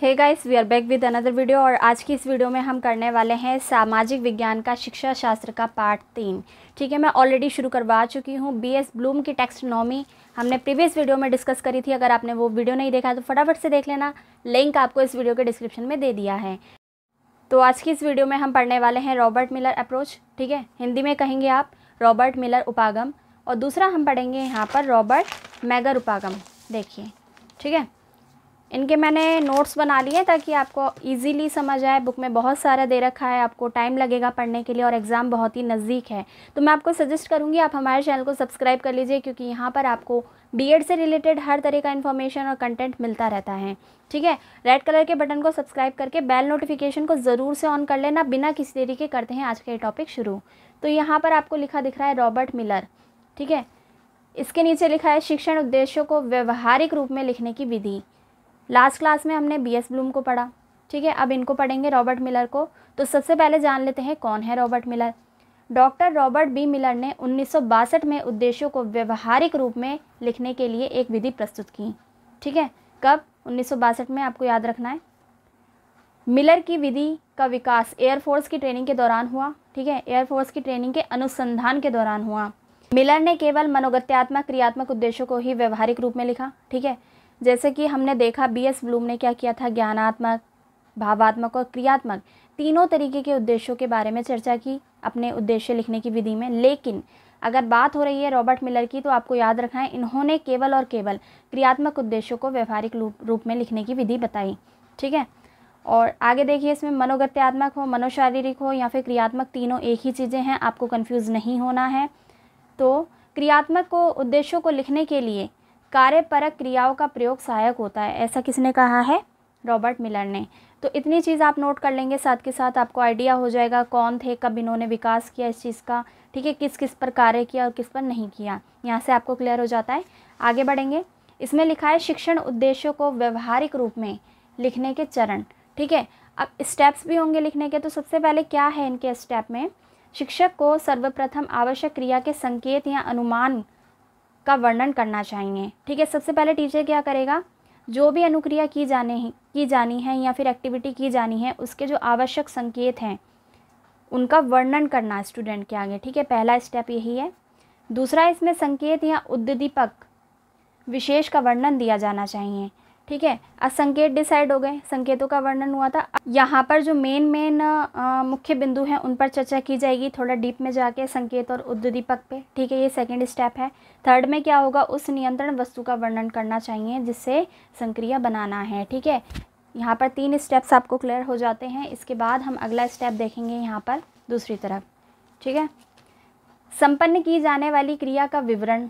hey guys we are back with another video और आज की इस वीडियो में हम करने वाले हैं सामाजिक विज्ञान का शिक्षा शास्त्र का पार्ट तीन ठीक है मैं ऑलरेडी शुरू करवा चुकी हूँ बी एस ब्लूम की नॉमी हमने प्रीवियस वीडियो में डिस्कस करी थी अगर आपने वो वीडियो नहीं देखा तो फटाफट से देख लेना लिंक आपको इस वीडियो के डिस्क्रिप्शन में दे दिया है तो आज की इस वीडियो में हम पढ़ने वाले हैं रॉबर्ट मिलर अप्रोच ठीक है हिंदी में कहेंगे आप रॉबर्ट मिलर उपागम और दूसरा हम पढ़ेंगे यहाँ पर रॉबर्ट मैगर उपागम देखिए ठीक है इनके मैंने नोट्स बना लिए ताकि आपको इजीली समझ आए बुक में बहुत सारा दे रखा है आपको टाइम लगेगा पढ़ने के लिए और एग्ज़ाम बहुत ही नज़दीक है तो मैं आपको सजेस्ट करूँगी आप हमारे चैनल को सब्सक्राइब कर लीजिए क्योंकि यहाँ पर आपको बीएड से रिलेटेड हर तरह का इन्फॉर्मेशन और कंटेंट मिलता रहता है ठीक है रेड कलर के बटन को सब्सक्राइब करके बेल नोटिफिकेशन को ज़रूर से ऑन कर लेना बिना किसी देरी के करते हैं आज का ये टॉपिक शुरू तो यहाँ पर आपको लिखा दिख रहा है रॉबर्ट मिलर ठीक है इसके नीचे लिखा है शिक्षण उद्देश्यों को व्यवहारिक रूप में लिखने की विधि लास्ट क्लास में हमने बी एस ब्लूम को पढ़ा ठीक है अब इनको पढ़ेंगे रॉबर्ट मिलर को तो सबसे पहले जान लेते हैं कौन है Robert Miller doctor Robert B Miller ने उन्नीस में उद्देश्यों को व्यवहारिक रूप में लिखने के लिए एक विधि प्रस्तुत की ठीक है कब उन्नीस में आपको याद रखना है मिलर की विधि का विकास एयरफोर्स की ट्रेनिंग के दौरान हुआ ठीक है एयरफोर्स की ट्रेनिंग के अनुसंधान के दौरान हुआ मिलर ने केवल मनोगत्यात्मक क्रियात्मक उद्देश्यों को ही व्यवहारिक रूप में लिखा ठीक है जैसे कि हमने देखा बी एस ब्लूम ने क्या किया था ज्ञानात्मक भावात्मक और क्रियात्मक तीनों तरीके के उद्देश्यों के बारे में चर्चा की अपने उद्देश्य लिखने की विधि में लेकिन अगर बात हो रही है रॉबर्ट मिलर की तो आपको याद रखना है इन्होंने केवल और केवल क्रियात्मक उद्देश्यों को व्यवहारिक रूप में लिखने की विधि बताई ठीक है और आगे देखिए इसमें मनोगत्यात्मक हो मनोशारीरिक हो या फिर क्रियात्मक तीनों एक ही चीज़ें हैं आपको कन्फ्यूज़ नहीं होना है तो क्रियात्मक को उद्देश्यों को लिखने के लिए कार्यपरक क्रियाओं का प्रयोग सहायक होता है ऐसा किसने कहा है रॉबर्ट मिलर ने तो इतनी चीज़ आप नोट कर लेंगे साथ के साथ आपको आइडिया हो जाएगा कौन थे कब इन्होंने विकास किया इस चीज़ का ठीक है किस किस पर कार्य किया और किस पर नहीं किया यहाँ से आपको क्लियर हो जाता है आगे बढ़ेंगे इसमें लिखा है शिक्षण उद्देश्यों को व्यवहारिक रूप में लिखने के चरण ठीक है अब स्टेप्स भी होंगे लिखने के तो सबसे पहले क्या है इनके स्टेप में शिक्षक को सर्वप्रथम आवश्यक क्रिया के संकेत या अनुमान का वर्णन करना चाहिए ठीक है सबसे पहले टीचर क्या करेगा जो भी अनुक्रिया की जाने की जानी है या फिर एक्टिविटी की जानी है उसके जो आवश्यक संकेत हैं उनका वर्णन करना स्टूडेंट के आगे ठीक है पहला स्टेप यही है दूसरा इसमें संकेत या उद्दीपक विशेष का वर्णन दिया जाना चाहिए ठीक है अब संकेत डिसाइड हो गए संकेतों का वर्णन हुआ था यहाँ पर जो मेन मेन मुख्य बिंदु हैं उन पर चर्चा की जाएगी थोड़ा डीप में जाके संकेत और उद्दीपक पे ठीक है ये सेकंड स्टेप है थर्ड में क्या होगा उस नियंत्रण वस्तु का वर्णन करना चाहिए जिससे संक्रिया बनाना है ठीक है यहाँ पर तीन स्टेप्स आपको क्लियर हो जाते हैं इसके बाद हम अगला स्टेप देखेंगे यहाँ पर दूसरी तरफ ठीक है संपन्न की जाने वाली क्रिया का विवरण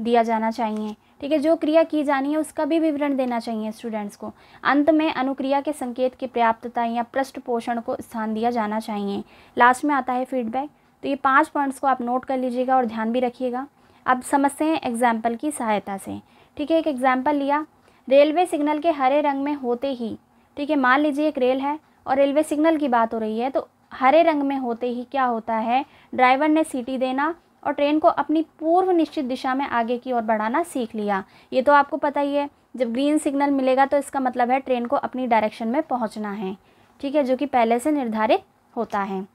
दिया जाना चाहिए ठीक है जो क्रिया की जानी है उसका भी विवरण देना चाहिए स्टूडेंट्स को अंत में अनुक्रिया के संकेत की पर्याप्तता या पृष्ठ पोषण को स्थान दिया जाना चाहिए लास्ट में आता है फीडबैक तो ये पाँच पॉइंट्स को आप नोट कर लीजिएगा और ध्यान भी रखिएगा अब समझते हैं एग्जाम्पल की सहायता से ठीक है एक एग्जाम्पल लिया रेलवे सिग्नल के हरे रंग में होते ही ठीक है मान लीजिए एक रेल है और रेलवे सिग्नल की बात हो रही है तो हरे रंग में होते ही क्या होता है ड्राइवर ने सीटी देना और ट्रेन को अपनी पूर्व निश्चित दिशा में आगे की ओर बढ़ाना सीख लिया ये तो आपको पता ही है जब ग्रीन सिग्नल मिलेगा तो इसका मतलब है ट्रेन को अपनी डायरेक्शन में पहुंचना है ठीक है जो कि पहले से निर्धारित होता है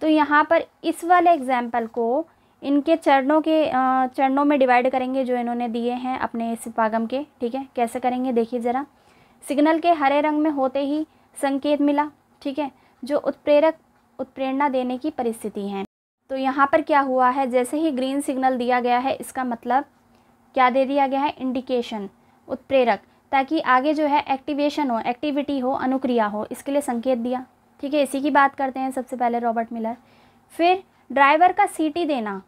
तो यहाँ पर इस वाले एग्जाम्पल को इनके चरणों के चरणों में डिवाइड करेंगे जो इन्होंने दिए हैं अपने इस पागम के ठीक है कैसे करेंगे देखिए ज़रा सिग्नल के हरे रंग में होते ही संकेत मिला ठीक है जो उत्प्रेरक उत्प्रेरणा देने की परिस्थिति है तो यहाँ पर क्या हुआ है जैसे ही ग्रीन सिग्नल दिया गया है इसका मतलब क्या दे दिया गया है इंडिकेशन उत्प्रेरक ताकि आगे जो है एक्टिवेशन हो एक्टिविटी हो अनुक्रिया हो इसके लिए संकेत दिया ठीक है इसी की बात करते हैं सबसे पहले रॉबर्ट मिलर फिर ड्राइवर का सीटी देना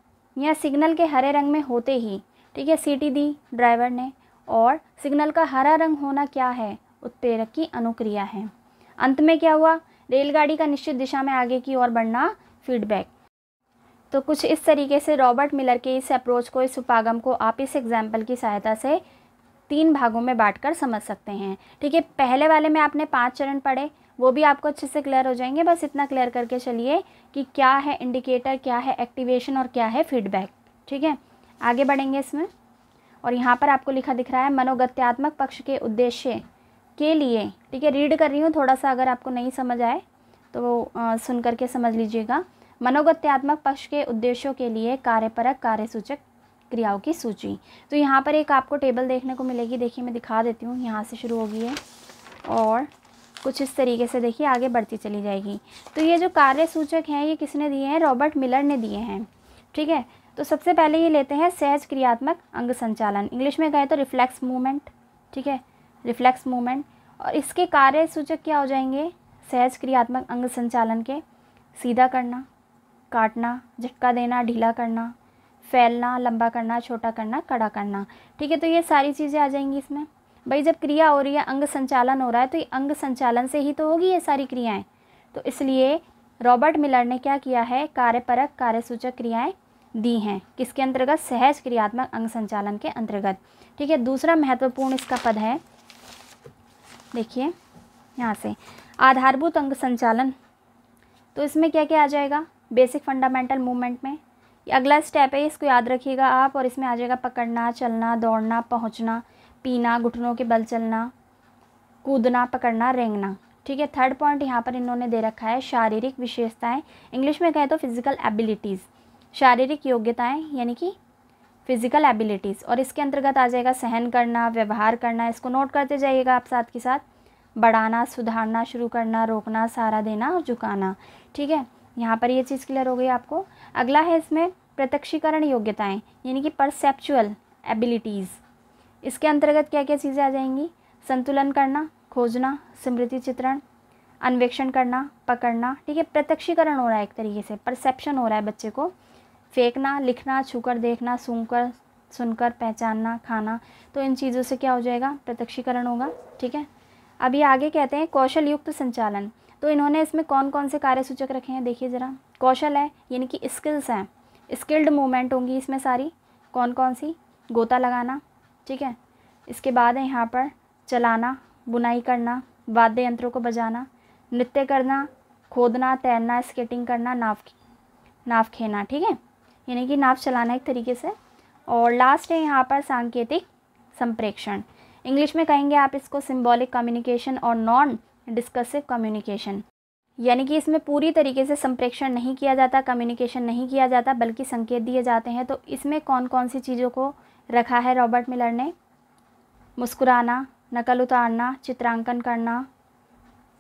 या सिग्नल के हरे रंग में होते ही ठीक है सीटी दी ड्राइवर ने और सिग्नल का हरा रंग होना क्या है उत्प्रेरक की अनुक्रिया है अंत में क्या हुआ रेलगाड़ी का निश्चित दिशा में आगे की ओर बढ़ना फीडबैक तो कुछ इस तरीके से रॉबर्ट मिलर के इस अप्रोच को इस उपागम को आप इस एग्जाम्पल की सहायता से तीन भागों में बांटकर समझ सकते हैं ठीक है पहले वाले में आपने पांच चरण पढ़े वो भी आपको अच्छे से क्लियर हो जाएंगे बस इतना क्लियर करके चलिए कि क्या है इंडिकेटर क्या है एक्टिवेशन और क्या है फीडबैक ठीक है आगे बढ़ेंगे इसमें और यहाँ पर आपको लिखा दिख रहा है मनोगत्यात्मक पक्ष के उद्देश्य के लिए ठीक है रीड कर रही हूँ थोड़ा सा अगर आपको नहीं समझ आए तो आ, सुन करके समझ लीजिएगा मनोगत्यात्मक पक्ष के उद्देश्यों के लिए कार्यपरक कार्यसूचक क्रियाओं की सूची तो यहाँ पर एक आपको टेबल देखने को मिलेगी देखिए मैं दिखा देती हूँ यहाँ से शुरू होगी है और कुछ इस तरीके से देखिए आगे बढ़ती चली जाएगी तो ये जो कार्य सूचक हैं ये किसने दिए हैं रॉबर्ट मिलर ने दिए हैं ठीक है तो सबसे पहले ये लेते हैं सहज क्रियात्मक अंग संचालन इंग्लिश में गए तो रिफ्लेक्स मूवमेंट ठीक है रिफ्लेक्स मूवमेंट और इसके कार्य सूचक क्या हो जाएंगे सहज क्रियात्मक अंग संचालन के सीधा करना काटना झटका देना ढीला करना फैलना लंबा करना छोटा करना कड़ा करना ठीक है तो ये सारी चीज़ें आ जाएंगी इसमें भाई जब क्रिया हो रही है अंग संचालन हो रहा है तो ये अंग संचालन से ही तो होगी ये सारी क्रियाएं तो इसलिए रॉबर्ट मिलर ने क्या किया है कार्यपरक कार्यसूचक क्रियाएं दी हैं किसके अंतर्गत सहज क्रियात्मक अंग संचालन के अंतर्गत ठीक है दूसरा महत्वपूर्ण इसका पद है देखिए यहाँ से आधारभूत अंग संचालन तो इसमें क्या क्या आ जाएगा बेसिक फंडामेंटल मूवमेंट में अगला स्टेप है इसको याद रखिएगा आप और इसमें आ जाएगा पकड़ना चलना दौड़ना पहुंचना पीना घुटनों के बल चलना कूदना पकड़ना रेंगना ठीक है थर्ड पॉइंट यहाँ पर इन्होंने दे रखा है शारीरिक विशेषताएं इंग्लिश में कहें तो फिजिकल एबिलिटीज़ शारीरिक योग्यताएं यानी कि फिजिकल एबिलिटीज़ और इसके अंतर्गत आ जाएगा सहन करना व्यवहार करना इसको नोट करते जाइएगा आप साथ के साथ बढ़ाना सुधारना शुरू करना रोकना सहारा देना और झुकाना ठीक है यहाँ पर ये चीज़ क्लियर हो गई आपको अगला है इसमें प्रत्यक्षीकरण योग्यताएं यानी कि परसेप्चुअल एबिलिटीज़ इसके अंतर्गत क्या क्या चीज़ें आ जाएंगी संतुलन करना खोजना स्मृति चित्रण अन्वेषण करना पकड़ना ठीक है प्रत्यक्षीकरण हो रहा है एक तरीके से परसेप्शन हो रहा है बच्चे को फेंकना लिखना छूकर देखना सूंघकर सुनकर पहचानना खाना तो इन चीज़ों से क्या हो जाएगा प्रत्यक्षीकरण होगा ठीक है अभी आगे कहते हैं कौशल युक्त संचालन तो इन्होंने इसमें कौन कौन से कार्यसूचक रखे हैं देखिए ज़रा कौशल है यानी कि स्किल्स हैं स्किल्ड मूवमेंट होंगी इसमें सारी कौन कौन सी गोता लगाना ठीक है इसके बाद है यहाँ पर चलाना बुनाई करना वाद्य यंत्रों को बजाना नृत्य करना खोदना तैरना स्केटिंग करना नाव नाव खेना ठीक है यानी कि नाव चलाना एक तरीके से और लास्ट है यहाँ पर सांकेतिक संप्रेक्षण इंग्लिश में कहेंगे आप इसको सिम्बॉलिक कम्युनिकेशन और नॉन डिस्कसिव कम्युनिकेशन यानी कि इसमें पूरी तरीके से संप्रेक्षण नहीं किया जाता कम्युनिकेशन नहीं किया जाता बल्कि संकेत दिए जाते हैं तो इसमें कौन कौन सी चीज़ों को रखा है रॉबर्ट मिलर ने मुस्कुराना नकल उतारना चित्रांकन करना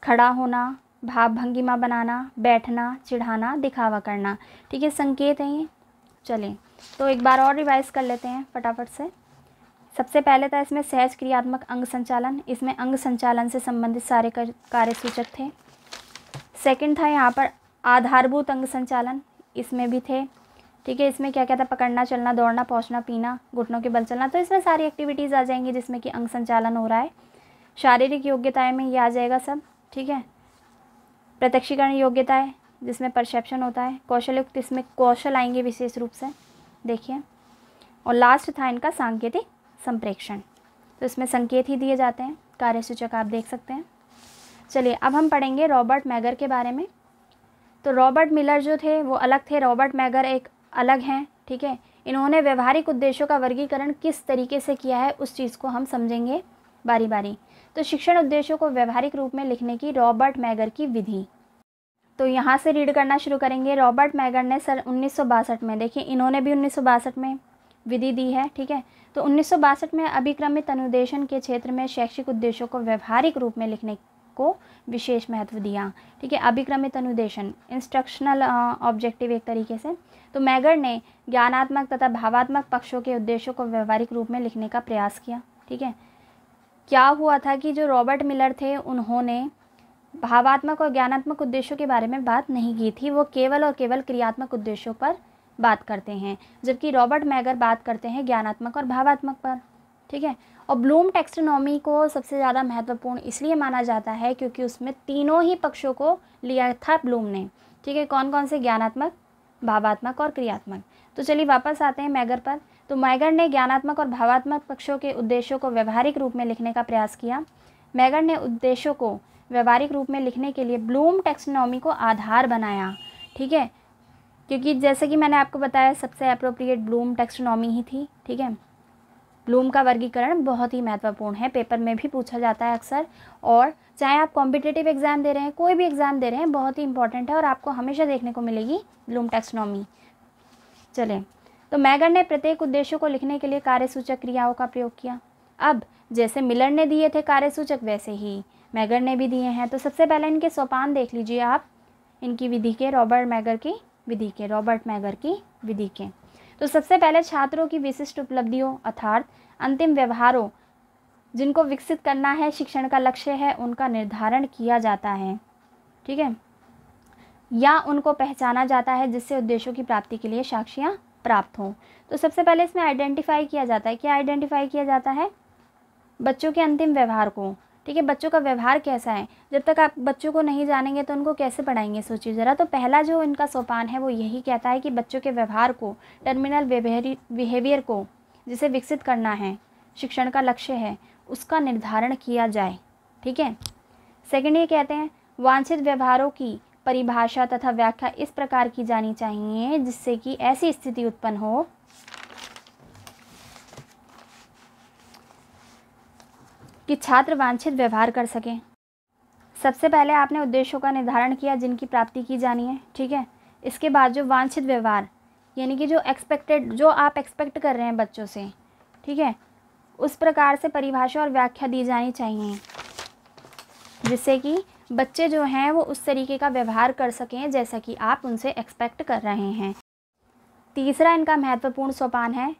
खड़ा होना भाव भंगिमा बनाना बैठना चिढ़ाना दिखावा करना ठीक है संकेत हैं ये चलें तो एक बार और रिवाइज़ कर लेते हैं फटाफट से सबसे पहले था तो इसमें सहज क्रियात्मक अंग संचालन इसमें अंग संचालन से संबंधित सारे कार्यसूचक थे सेकंड था यहाँ पर आधारभूत अंग संचालन इसमें भी थे ठीक है इसमें क्या क्या था पकड़ना चलना दौड़ना पहुँचना पीना घुटनों के बल चलना तो इसमें सारी एक्टिविटीज़ आ जाएंगी जिसमें कि अंग संचालन हो रहा है शारीरिक योग्यताएँ में ये आ जाएगा सब ठीक है प्रत्यक्षीकरण योग्यताएँ जिसमें परसेप्शन होता है कौशल युक्त इसमें कौशल आएंगे विशेष रूप से देखिए और लास्ट था इनका सांकेतिक संप्रेक्षण तो इसमें संकेत ही दिए जाते हैं कार्यसूचक आप देख सकते हैं चलिए अब हम पढ़ेंगे रॉबर्ट मैगर के बारे में तो रॉबर्ट मिलर जो थे वो अलग थे रॉबर्ट मैगर एक अलग हैं ठीक है इन्होंने व्यवहारिक उद्देश्यों का वर्गीकरण किस तरीके से किया है उस चीज़ को हम समझेंगे बारी बारी तो शिक्षण उद्देश्यों को व्यवहारिक रूप में लिखने की रॉबर्ट मैगर की विधि तो यहाँ से रीड करना शुरू करेंगे रॉबर्ट मैगर ने सर उन्नीस में देखिए इन्होंने भी उन्नीस में विधि दी है ठीक है तो उन्नीस में अभिक्रमित अनुदेशन के क्षेत्र में शैक्षिक उद्देश्यों को व्यवहारिक रूप में लिखने को विशेष महत्व दिया ठीक है अभिक्रमित अनुदेशन इंस्ट्रक्शनल ऑब्जेक्टिव एक तरीके से तो मैगर ने ज्ञानात्मक तथा भावात्मक पक्षों के उद्देश्यों को व्यवहारिक रूप में लिखने का प्रयास किया ठीक है क्या हुआ था कि जो रॉबर्ट मिलर थे उन्होंने भावात्मक और ज्ञानात्मक उद्देश्यों के बारे में बात नहीं की थी वो केवल और केवल क्रियात्मक उद्देश्यों पर बात करते हैं जबकि रॉबर्ट मैगर बात करते हैं ज्ञानात्मक और भावात्मक पर ठीक है और ब्लूम टेक्सट्रोनॉमी को सबसे ज़्यादा महत्वपूर्ण इसलिए माना जाता है क्योंकि उसमें तीनों ही पक्षों को लिया था ब्लूम ने ठीक है कौन कौन से ज्ञानात्मक भावात्मक और क्रियात्मक तो चलिए वापस आते हैं मैगर पर तो मैगर ने ज्ञानात्मक और भावात्मक पक्षों के उद्देश्यों को व्यवहारिक रूप में लिखने का प्रयास किया मैगर ने उद्देश्यों को व्यवहारिक रूप में लिखने के लिए ब्लूम टेक्सनॉमी को आधार बनाया ठीक है क्योंकि जैसे कि मैंने आपको बताया सबसे अप्रोप्रिएट ब्लूम टेक्सट्रोनॉमी ही थी ठीक है ब्लूम का वर्गीकरण बहुत ही महत्वपूर्ण है पेपर में भी पूछा जाता है अक्सर और चाहे आप कॉम्पिटेटिव एग्ज़ाम दे रहे हैं कोई भी एग्ज़ाम दे रहे हैं बहुत ही इंपॉर्टेंट है और आपको हमेशा देखने को मिलेगी ब्लूम टेक्सनॉमी चले तो मैगर ने प्रत्येक उद्देश्यों को लिखने के लिए कार्यसूचक क्रियाओं का प्रयोग किया अब जैसे मिलर ने दिए थे कार्यसूचक वैसे ही मैगर ने भी दिए हैं तो सबसे पहले इनके सोपान देख लीजिए आप इनकी विधि के रॉबर्ट मैगर की विधि रॉबर्ट मैगर की विधि तो सबसे पहले छात्रों की विशिष्ट उपलब्धियों अर्थात अंतिम व्यवहारों जिनको विकसित करना है शिक्षण का लक्ष्य है उनका निर्धारण किया जाता है ठीक है या उनको पहचाना जाता है जिससे उद्देश्यों की प्राप्ति के लिए साक्षियाँ प्राप्त हों तो सबसे पहले इसमें आइडेंटिफाई किया जाता है क्या आइडेंटिफाई किया जाता है बच्चों के अंतिम व्यवहार को ठीक है बच्चों का व्यवहार कैसा है जब तक आप बच्चों को नहीं जानेंगे तो उनको कैसे पढ़ाएंगे सोचिए ज़रा तो पहला जो इनका सोपान है वो यही कहता है कि बच्चों के व्यवहार को टर्मिनल बिहेवियर को जिसे विकसित करना है शिक्षण का लक्ष्य है उसका निर्धारण किया जाए ठीक है सेकेंड ये कहते हैं वांछित व्यवहारों की परिभाषा तथा व्याख्या इस प्रकार की जानी चाहिए जिससे कि ऐसी स्थिति उत्पन्न हो कि छात्र वांछित व्यवहार कर सकें सबसे पहले आपने उद्देश्यों का निर्धारण किया जिनकी प्राप्ति की जानी है ठीक है इसके बाद जो वांछित व्यवहार यानी कि जो एक्सपेक्टेड जो आप एक्सपेक्ट कर रहे हैं बच्चों से ठीक है उस प्रकार से परिभाषा और व्याख्या दी जानी चाहिए जिससे कि बच्चे जो हैं वो उस तरीके का व्यवहार कर सकें जैसा कि आप उनसे एक्सपेक्ट कर रहे हैं तीसरा इनका महत्वपूर्ण सोपान है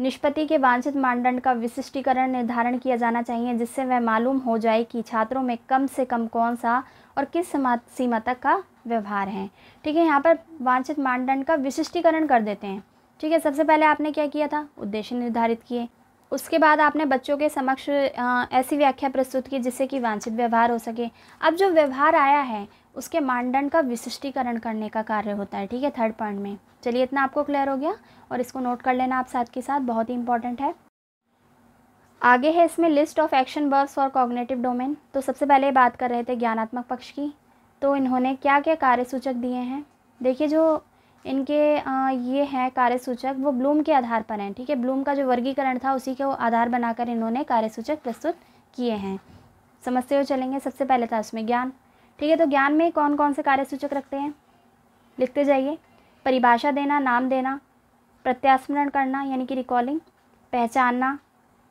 निष्पत्ति के वांछित मानदंड का विशिष्टीकरण निर्धारण किया जाना चाहिए जिससे वह मालूम हो जाए कि छात्रों में कम से कम कौन सा और किस सीमा तक का व्यवहार है ठीक है यहाँ पर वांछित मानदंड का विशिष्टीकरण कर देते हैं ठीक है सबसे पहले आपने क्या किया था उद्देश्य निर्धारित किए उसके बाद आपने बच्चों के समक्ष ऐसी व्याख्या प्रस्तुत की जिससे कि वांछित व्यवहार हो सके अब जो व्यवहार आया है उसके मानदंड का विशिष्टीकरण करने का कार्य होता है ठीक है थर्ड पॉइंट में चलिए इतना आपको क्लियर हो गया और इसको नोट कर लेना आप साथ के साथ बहुत ही इंपॉर्टेंट है आगे है इसमें list of action verbs for cognitive domain तो सबसे पहले बात कर रहे थे ज्ञानात्मक पक्ष की तो इन्होंने क्या क्या कार्यसूचक दिए हैं देखिए जो इनके आ, ये हैं कार्यसूचक वो ब्लूम के आधार पर हैं ठीक है ब्लूम का जो वर्गीकरण था उसी के आधार बनाकर इन्होंने कार्यसूचक प्रस्तुत किए हैं समझते हुए चलेंगे सबसे पहले था उसमें ज्ञान ठीक है तो ज्ञान में कौन कौन से कार्यसूचक रखते हैं लिखते जाइए परिभाषा देना नाम देना प्रत्यास्मरण करना यानी कि रिकॉलिंग पहचानना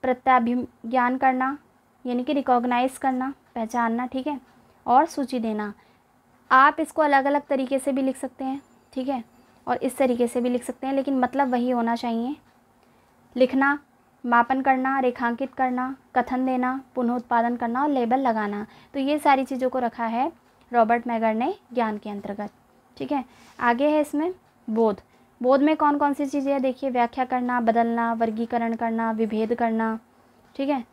प्रत्याभिज्ञान करना यानी कि रिकॉग्नाइज करना पहचानना ठीक है और सूची देना आप इसको अलग अलग तरीके से भी लिख सकते हैं ठीक है और इस तरीके से भी लिख सकते हैं लेकिन मतलब वही होना चाहिए लिखना मापन करना रेखांकित करना कथन देना पुनः उत्पादन करना और लेबल लगाना तो ये सारी चीज़ों को रखा है रॉबर्ट मैगर ने ज्ञान के अंतर्गत ठीक है आगे है इसमें बोध बोध में कौन कौन सी चीज़ें हैं देखिए व्याख्या करना बदलना वर्गीकरण करना विभेद करना ठीक है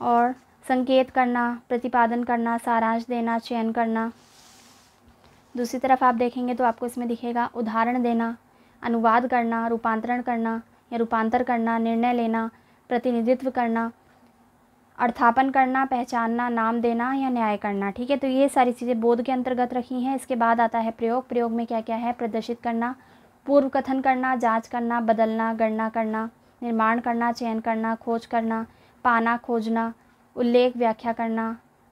और संकेत करना प्रतिपादन करना सारांश देना चयन करना दूसरी तरफ आप देखेंगे तो आपको इसमें दिखेगा उदाहरण देना अनुवाद करना रूपांतरण करना या रूपांतर करना निर्णय लेना प्रतिनिधित्व करना अर्थापन करना पहचानना नाम देना या न्याय करना ठीक है तो ये सारी चीज़ें बोध के अंतर्गत रखी हैं इसके बाद आता है प्रयोग प्रयोग में क्या क्या है प्रदर्शित करना पूर्व कथन करना जांच करना बदलना गणना करना निर्माण करना चयन करना खोज करना पाना खोजना उल्लेख व्याख्या करना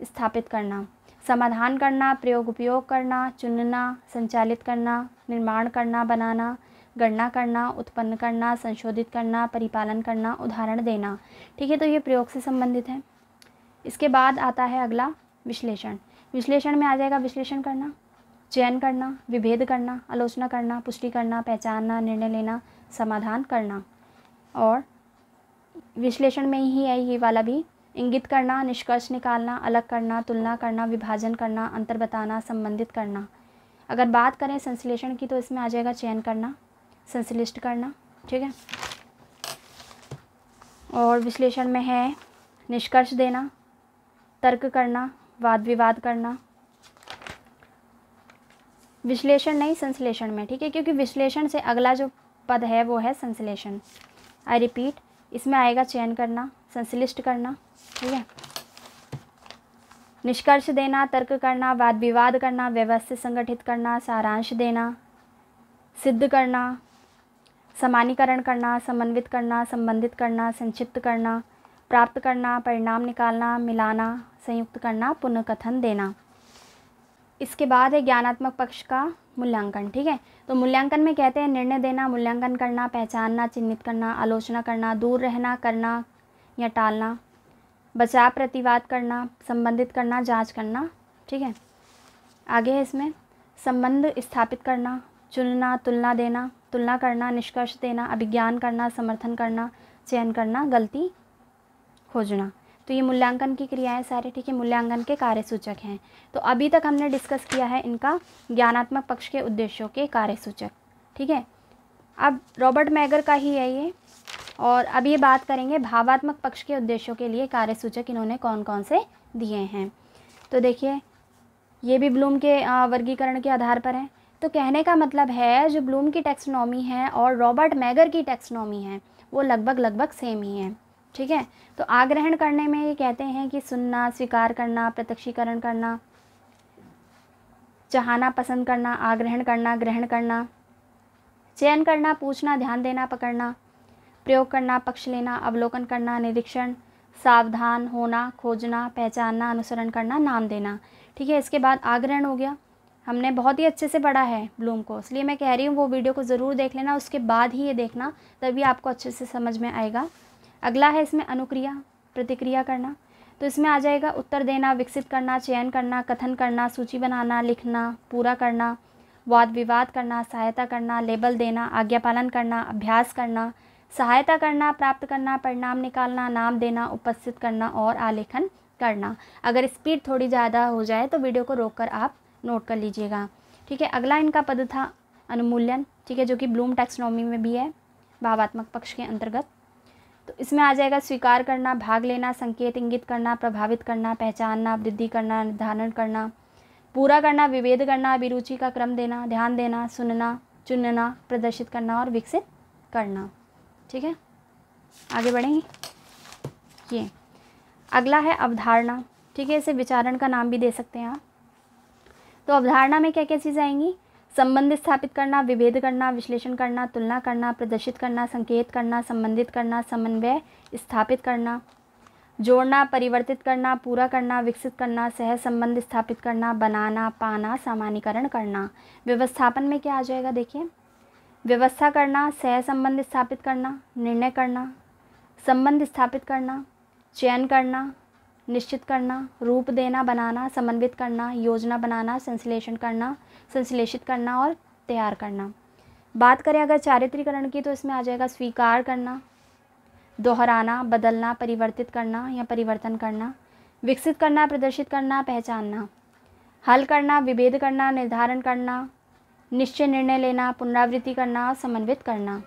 स्थापित करना समाधान करना प्रयोग उपयोग करना चुनना संचालित करना निर्माण करना बनाना गणना करना उत्पन्न करना संशोधित करना परिपालन करना उदाहरण देना ठीक है तो ये प्रयोग से संबंधित है इसके बाद आता है अगला विश्लेषण विश्लेषण में आ जाएगा विश्लेषण करना चयन करना विभेद करना आलोचना करना पुष्टि करना पहचानना निर्णय लेना समाधान करना और विश्लेषण में ही है ये वाला भी इंगित करना निष्कर्ष निकालना अलग करना तुलना करना विभाजन करना अंतर बताना संबंधित करना अगर बात करें संश्लेषण की तो इसमें आ जाएगा चयन करना संश्लिष्ट करना ठीक है और विश्लेषण में है निष्कर्ष देना तर्क करना वाद विवाद करना विश्लेषण नहीं संश्लेषण में ठीक है क्योंकि विश्लेषण से अगला जो पद है वो है संश्लेषण आई रिपीट इसमें आएगा चयन करना संश्लिष्ट करना ठीक है निष्कर्ष देना तर्क करना वाद विवाद करना व्यवस्थित संगठित करना सारांश देना सिद्ध करना समानीकरण करना समन्वित करना संबंधित करना संक्षिप्त करना प्राप्त करना परिणाम निकालना मिलाना संयुक्त करना पुनर्कथन देना इसके बाद है ज्ञानात्मक पक्ष का मूल्यांकन ठीक है तो मूल्यांकन में कहते हैं निर्णय देना मूल्यांकन करना पहचानना चिन्हित करना आलोचना करना दूर रहना करना या टालना बचाव प्रतिवाद करना संबंधित करना जांच करना ठीक है आगे है इसमें संबंध स्थापित करना चुनना तुलना देना तुलना करना निष्कर्ष देना अभिज्ञान करना समर्थन करना चयन करना गलती खोजना तो ये मूल्यांकन की क्रियाएं सारे ठीक है मूल्यांकन के कार्यसूचक हैं तो अभी तक हमने डिस्कस किया है इनका ज्ञानात्मक पक्ष के उद्देश्यों के कार्यसूचक ठीक है अब रॉबर्ट मैगर का ही है ये और अब ये बात करेंगे भावात्मक पक्ष के उद्देश्यों के लिए कार्यसूचक इन्होंने कौन कौन से दिए हैं तो देखिए ये भी ब्लूम के वर्गीकरण के आधार पर हैं तो कहने का मतलब है जो ब्लूम की टेक्सनॉमी है और रॉबर्ट मैगर की टेक्सनॉमी है वो लगभग लगभग सेम ही है ठीक है तो आग्रहण करने में ये कहते हैं कि सुनना स्वीकार करना प्रत्यक्षीकरण करना चाहना पसंद करना आग्रहण करना ग्रहण करना चयन करना पूछना ध्यान देना पकड़ना प्रयोग करना पक्ष लेना अवलोकन करना निरीक्षण सावधान होना खोजना पहचानना अनुसरण करना नाम देना ठीक है इसके बाद आग्रहण हो गया हमने बहुत ही अच्छे से पढ़ा है ब्लूम को इसलिए मैं कह रही हूँ वो वीडियो को ज़रूर देख लेना उसके बाद ही ये देखना तभी आपको अच्छे से समझ में आएगा अगला है इसमें अनुक्रिया प्रतिक्रिया करना तो इसमें आ जाएगा उत्तर देना विकसित करना चयन करना कथन करना सूची बनाना लिखना पूरा करना वाद विवाद करना सहायता करना लेबल देना आज्ञा पालन करना अभ्यास करना सहायता करना प्राप्त करना परिणाम निकालना नाम देना उपस्थित करना और आलेखन करना अगर स्पीड थोड़ी ज़्यादा हो जाए तो वीडियो को रोककर आप नोट कर लीजिएगा ठीक है अगला इनका पद था अनुमूल्यन ठीक है जो कि ब्लूम टैक्सनॉमी में भी है भावात्मक पक्ष के अंतर्गत तो इसमें आ जाएगा स्वीकार करना भाग लेना संकेत इंगित करना प्रभावित करना पहचानना वृद्धि करना निर्धारण करना पूरा करना विभेद करना अभिरुचि का क्रम देना ध्यान देना सुनना चुनना प्रदर्शित करना और विकसित करना ठीक है आगे बढ़ेंगे ये अगला है अवधारणा ठीक है इसे विचारण का नाम भी दे सकते हैं आप तो अवधारणा में क्या क्या चीज़ें आएंगी संबंध स्थापित करना विभेद करना विश्लेषण करना तुलना करना प्रदर्शित करना संकेत करना संबंधित करना समन्वय स्थापित करना जोड़ना परिवर्तित करना पूरा करना विकसित करना सह संबंध स्थापित करना बनाना पाना सामान्यकरण करना व्यवस्थापन में क्या आ जाएगा देखिए व्यवस्था करना सह संबंध स्थापित करना निर्णय करना संबंध स्थापित करना चयन करना निश्चित करना रूप देना बनाना समन्वित करना योजना बनाना संश्लेषण करना संश्लेषित करना और तैयार करना बात करें अगर चारित्रीकरण की तो इसमें आ जाएगा स्वीकार करना दोहराना बदलना परिवर्तित करना या परिवर्तन करना विकसित करना प्रदर्शित करना पहचानना हल करना विभेद करना निर्धारण करना निश्चय निर्णय लेना पुनरावृत्ति करना समन्वित करना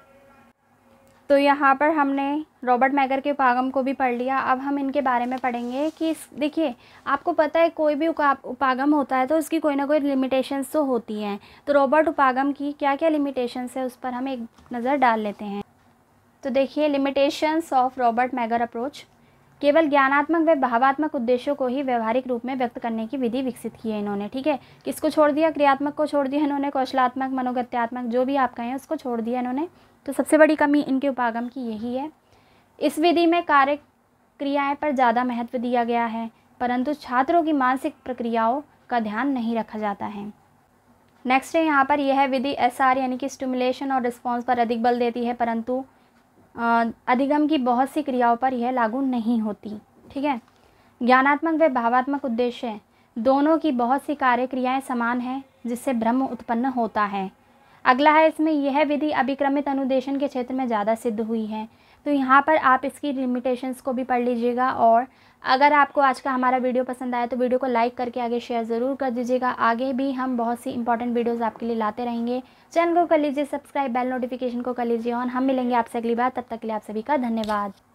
तो यहाँ पर हमने रॉबर्ट मैगर के उपागम को भी पढ़ लिया अब हम इनके बारे में पढ़ेंगे कि देखिए आपको पता है कोई भी उपागम होता है तो उसकी कोई ना कोई लिमिटेशंस तो होती हैं तो रॉबर्ट उपागम की क्या क्या लिमिटेशंस है उस पर हम एक नज़र डाल लेते हैं तो देखिए limitations of Robert Mager approach केवल ज्ञानात्मक व भावात्मक उद्देश्यों को ही व्यवहारिक रूप में व्यक्त करने की विधि विकसित की है इन्होंने ठीक है किसको छोड़ दिया क्रियात्मक को छोड़ दिया इन्होंने कौशलात्मक मनोगत्यात्मक जो भी आप कहें उसको छोड़ दिया इन्होंने तो सबसे बड़ी कमी इनके उपागम की यही है इस विधि में कार्य क्रियाएँ पर ज़्यादा महत्व दिया गया है परंतु छात्रों की मानसिक प्रक्रियाओं का ध्यान नहीं रखा जाता है नेक्स्ट है यहाँ पर यह विधि एसआर यानी कि स्टिमुलेशन और रिस्पॉन्स पर अधिक बल देती है परंतु अधिगम की बहुत सी क्रियाओं पर यह लागू नहीं होती ठीक है ज्ञानात्मक व भावात्मक उद्देश्य दोनों की बहुत सी कार्य क्रियाएँ समान हैं जिससे ब्रह्म उत्पन्न होता है अगला है इसमें यह विधि अभिक्रमित अनुदेशन के क्षेत्र में ज़्यादा सिद्ध हुई है तो यहाँ पर आप इसकी लिमिटेशंस को भी पढ़ लीजिएगा और अगर आपको आज का हमारा वीडियो पसंद आया तो वीडियो को लाइक करके आगे शेयर ज़रूर कर दीजिएगा आगे भी हम बहुत सी इंपॉर्टेंट वीडियोज़ आपके लिए लाते रहेंगे चैनल को कर लीजिए सब्सक्राइब बेल नोटिफिकेशन को कर लीजिए ऑन हम मिलेंगे आपसे अगली बार तब तक के लिए आप सभी का धन्यवाद